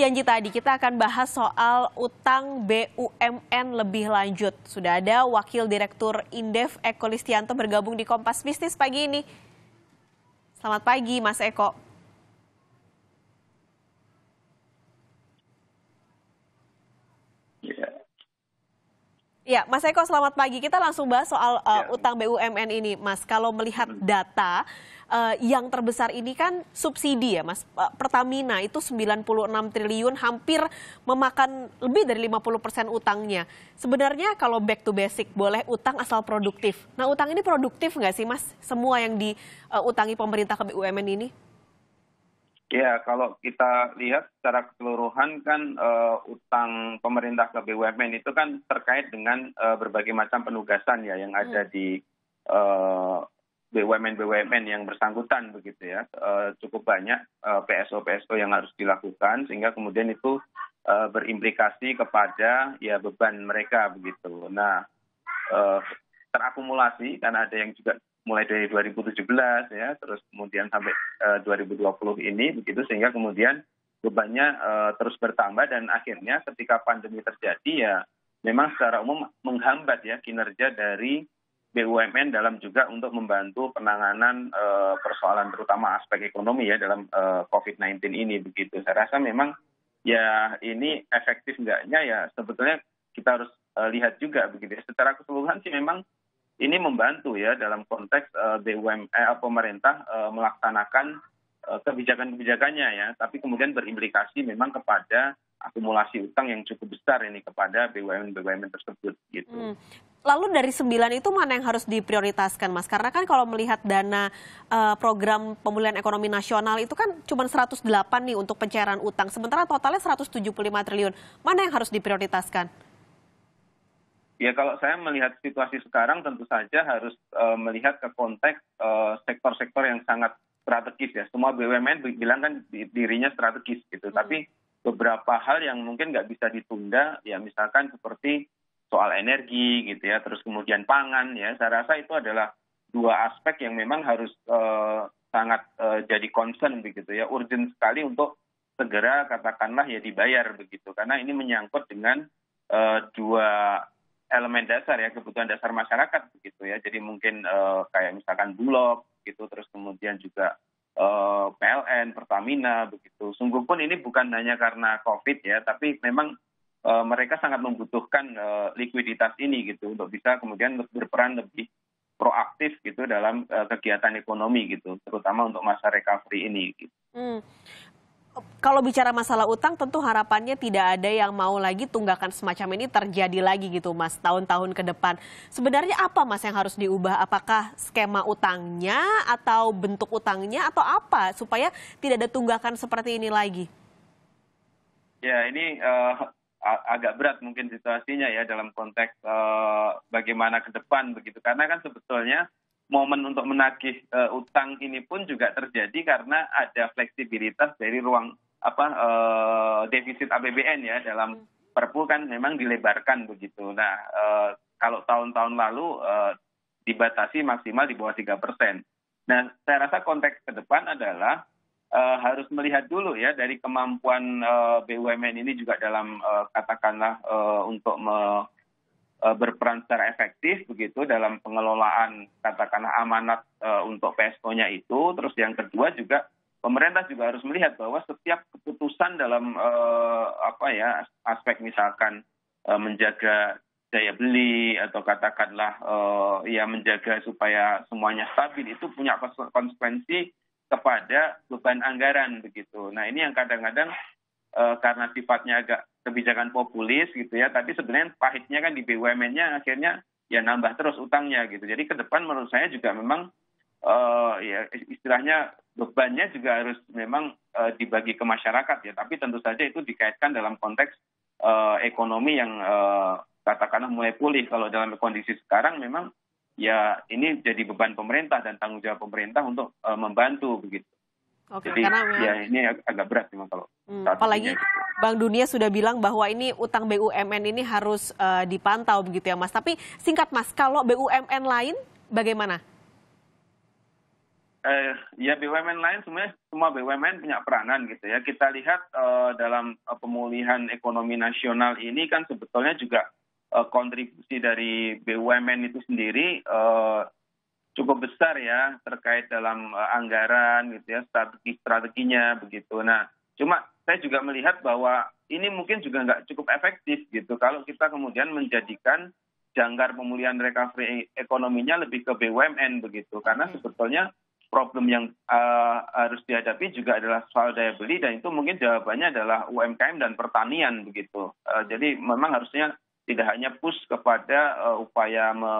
Janji tadi kita akan bahas soal utang BUMN lebih lanjut. Sudah ada Wakil Direktur Indef Eko Listianto bergabung di Kompas Bisnis pagi ini. Selamat pagi Mas Eko. Ya, Mas Eko selamat pagi. Kita langsung bahas soal uh, ya. utang BUMN ini, Mas. Kalau melihat hmm. data uh, yang terbesar ini kan subsidi ya, Mas. Eh, Pertamina itu 96 triliun hampir memakan lebih dari 50 persen utangnya. Sebenarnya kalau back to basic boleh utang asal produktif. Nah, utang ini produktif nggak sih, Mas? Semua yang diutangi uh, pemerintah ke BUMN ini? Ya, kalau kita lihat secara keseluruhan kan uh, utang pemerintah ke BUMN itu kan terkait dengan uh, berbagai macam penugasan ya yang ada hmm. di eh, bumn BUMN BUMN yang bersangkutan begitu ya. Uh, cukup banyak pso PSO PSO yang harus dilakukan sehingga kemudian itu uh, berimplikasi kepada ya beban mereka begitu. Nah, uh, terakumulasi karena ada yang juga mulai dari 2017 ya terus kemudian sampai eh, uh, 2020 ini begitu sehingga kemudian bebannya uh, terus bertambah dan akhirnya ketika pandemi terjadi ya memang secara umum menghambat ya kinerja dari BUMN dalam juga untuk membantu penanganan uh, persoalan terutama aspek ekonomi ya dalam uh, COVID-19 ini begitu. Saya rasa memang ya ini efektif enggaknya ya sebetulnya kita harus uh, lihat juga begitu. Secara keseluruhan sih memang ini membantu ya dalam konteks eh, BUMN eh, pemerintah eh, melaksanakan kebijakan-kebijakannya ya, tapi kemudian berimplikasi memang kepada akumulasi utang yang cukup besar ini kepada BUMN-BUMN tersebut gitu. Hmm. Lalu dari sembilan itu mana yang harus diprioritaskan Mas? Karena kan kalau melihat dana uh, program pemulihan ekonomi nasional itu kan cuma 108 nih untuk pencairan utang. Sementara totalnya 175 triliun. Mana yang harus diprioritaskan? Ya kalau saya melihat situasi sekarang tentu saja harus uh, melihat ke konteks sektor eh, sektor-sektor yang sangat strategis ya. Semua BUMN bilang kan dirinya strategis gitu. Hmm. Tapi beberapa hal yang mungkin nggak bisa ditunda ya misalkan seperti soal energi gitu ya. Terus kemudian pangan ya. Saya rasa itu adalah dua aspek yang memang harus uh, sangat uh, jadi concern begitu ya. Urgent sekali untuk segera katakanlah ya dibayar begitu. Karena ini menyangkut dengan uh, dua elemen dasar ya kebutuhan dasar masyarakat begitu ya. Jadi mungkin uh, kayak misalkan bulog gitu, terus kemudian juga eh, PLN, Pertamina begitu. Sungguh pun ini bukan hanya karena COVID ya, tapi memang e, mereka sangat membutuhkan e, likuiditas ini gitu untuk bisa kemudian berperan lebih proaktif gitu dalam e, kegiatan ekonomi gitu, terutama untuk masa recovery ini. Gitu. Hmm kalau bicara masalah utang tentu harapannya tidak ada yang mau lagi tunggakan semacam ini terjadi lagi gitu Mas tahun-tahun ke depan. Sebenarnya apa Mas yang harus diubah? Apakah skema utangnya atau bentuk utangnya atau apa supaya tidak ada tunggakan seperti ini lagi? Ya, ini uh, agak berat mungkin situasinya ya dalam konteks uh, bagaimana ke depan begitu karena kan sebetulnya momen untuk menagih uh, utang ini pun juga terjadi karena ada fleksibilitas dari ruang apa uh, defisit APBN ya dalam Perpu kan memang dilebarkan begitu. Nah, uh, kalau tahun-tahun lalu uh, dibatasi maksimal di bawah tiga persen. Nah, saya rasa konteks ke depan adalah uh, harus melihat dulu ya dari kemampuan uh, BUMN ini juga dalam uh, katakanlah uh, untuk me Eh, berperan secara efektif begitu dalam pengelolaan katakanlah amanat eh, untuk PSO-nya itu. Terus yang kedua juga pemerintah juga harus melihat bahwa setiap keputusan dalam eh, apa ya aspek misalkan menjaga daya beli atau katakanlah ya menjaga supaya semuanya stabil itu punya konsekuensi kepada beban anggaran begitu. Nah ini yang kadang-kadang karena sifatnya agak kebijakan populis gitu ya, tapi sebenarnya pahitnya kan di BUMN-nya akhirnya ya nambah terus utangnya gitu. Jadi ke depan menurut saya juga memang uh, ya istilahnya bebannya juga harus memang uh, dibagi ke masyarakat ya, tapi tentu saja itu dikaitkan dalam konteks uh, ekonomi yang uh, katakanlah mulai pulih. Kalau dalam kondisi sekarang memang ya ini jadi beban pemerintah dan tanggung jawab pemerintah untuk uh, membantu begitu. Oke, Jadi karena ya ini agak berat memang kalau. Hmm, apalagi ini. Ya. Bank Dunia sudah bilang bahwa ini utang BUMN ini harus uh, dipantau begitu ya Mas. Tapi singkat Mas, kalau BUMN lain bagaimana? Eh, ya BUMN lain sebenarnya semua BUMN punya peranan gitu ya. Kita lihat uh, dalam eh, pemulihan ekonomi nasional ini kan sebetulnya juga kontribusi dari BUMN itu sendiri uh, cukup besar ya terkait dalam uh, anggaran gitu ya strategi strateginya begitu. Nah cuma saya juga melihat bahwa ini mungkin juga nggak cukup efektif gitu kalau kita kemudian menjadikan jangkar pemulihan recovery ekonominya lebih ke BUMN begitu karena hmm. sebetulnya problem yang uh, harus dihadapi juga adalah soal daya beli dan itu mungkin jawabannya adalah UMKM dan pertanian begitu uh, jadi memang harusnya tidak hanya push kepada uh, upaya me,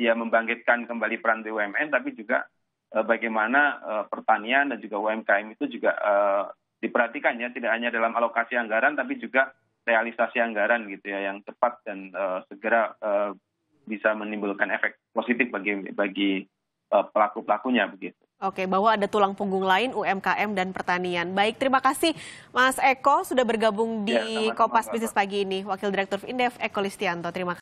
ya membangkitkan kembali peran BUMN tapi juga uh, bagaimana uh, pertanian dan juga UMKM itu juga uh, diperhatikan ya tidak hanya dalam alokasi anggaran tapi juga realisasi anggaran gitu ya yang cepat dan uh, segera uh, bisa menimbulkan efek positif bagi bagi uh, eh, pelaku pelakunya begitu. Oke, bahwa ada tulang punggung lain UMKM dan pertanian. Baik, terima kasih Mas Eko sudah bergabung di ya, sama -sama, Kopas Bisnis pagi ini, Wakil Direktur Indef Eko Listianto. Terima kasih.